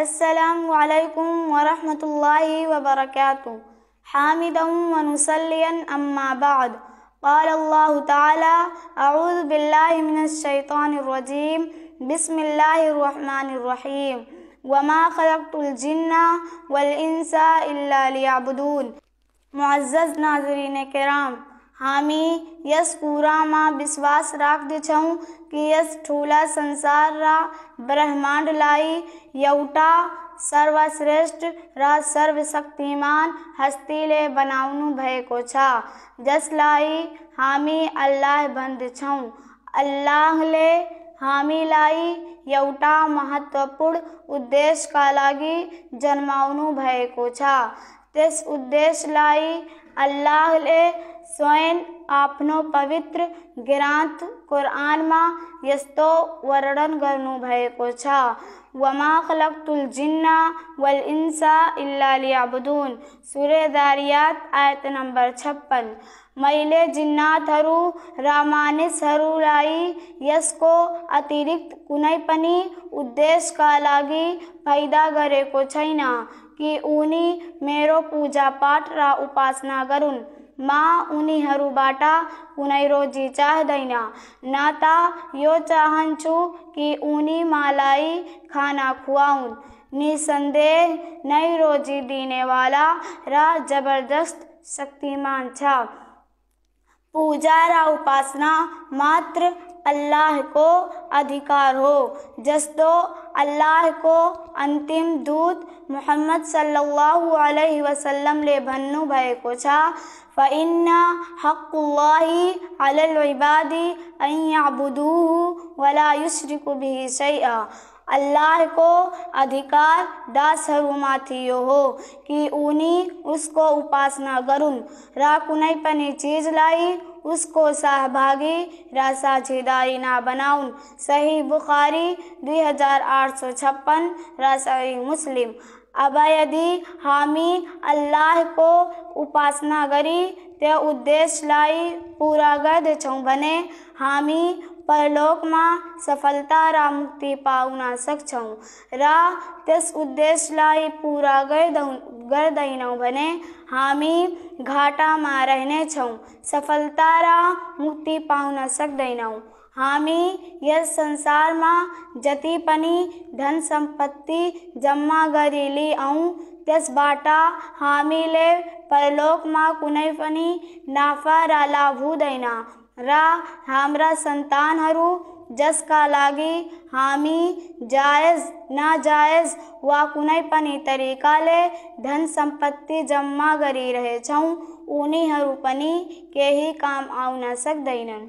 السلام عليكم ورحمة الله وبركاته حامدا ونسليا أما بعد قال الله تعالى أعوذ بالله من الشيطان الرجيم بسم الله الرحمن الرحيم وما خلقت الجن والإنس إلا ليعبدون معزز ناظرين كرام हामी यस पूरा पूरामा विश्वास राख दे राख्दछौँ कि यस ठूला संसार रा ब्रह्मांड लाई यौटा सर्वश्रेष्ठ रा सर्वशक्तिमान हस्तीले बनाउनु भएको छ जसलाई हामी अल्लाह बन्द भन्दछौँ अल्लाहले लाई एउटा महत्त्वपूर्ण उद्देश्यका लागि जन्माउनु भएको छ त्यस उद्देश्यलाई अल्लाहले स्वयं आपनो पवित्र कुरान कुरानमा यस्तो वर्णन भएको छ वमा खलक्तुल जिन्ना वल इंसा इल्ला लियाबुदून सूर्य दारियात आयत नंबर छप्पन मैले जिन्नातहरू र मानिसहरूलाई यसको अतिरिक्त कुनै पनि उद्देश्यका लागि पैदा गरेको छैन कि उनी मेरो पाठ र उपासना गरून् मा उनीहरूबाट कुनै रोजी चाहदैन न त यो चाहन्छु कि उनी मलाई खाना खुवाउन् निसन्देह नै रोजी दिनेवाला र जबरदस्त शक्तिमान छ पूजा रा उपासना मात्र अल्लाह को अधिकार हो जस्तो अल्लाह को अंतिम दूत मोहम्मद सल्लल्लाहु अलैहि वसल्लम ले भन्नु भएको छ फ इन्ना हकुल्लाही अलल इबादी ऐ याबुदुहु वला युश्रिकु बिही शैअ अल्लाह को अधिकार थी हो कि उनी उसको उपासना करुन र कुनै चीज लाई उसको सहभागी र साझेदारी बनाऊन सही बुखारी दुई हजार आठ सौ छप्पन र सही मुस्लिम अब यदि हामी अल्लाह को उपासना करी तो उद्देश्य लाई पूरा कर देछूं भने हामी परलोक में सफलता रा मुक्ति पावना सकछूं रा तेस उद्देश्य लाई पूरा कर दऊँ कर दैनौँ भने हामी घाटा में रहने छौँ सफलता रा मुक्ति पाउन सक्दैनौँ हामी यस संसारमा जति पनि धन सम्पत्ति जम्मा गरेली औँ त्यसबाट हामीले परलोकमा कुनै पनि नाफा र लाभ हुँदैन र हाम्रा सन्तानहरू जसका लागि हामी जायज नाजायज वा कुनै पनि तरिकाले धन सम्पत्ति जम्मा गरिरहेछौँ उनीहरू पनि केही काम आउन सक्दैनन्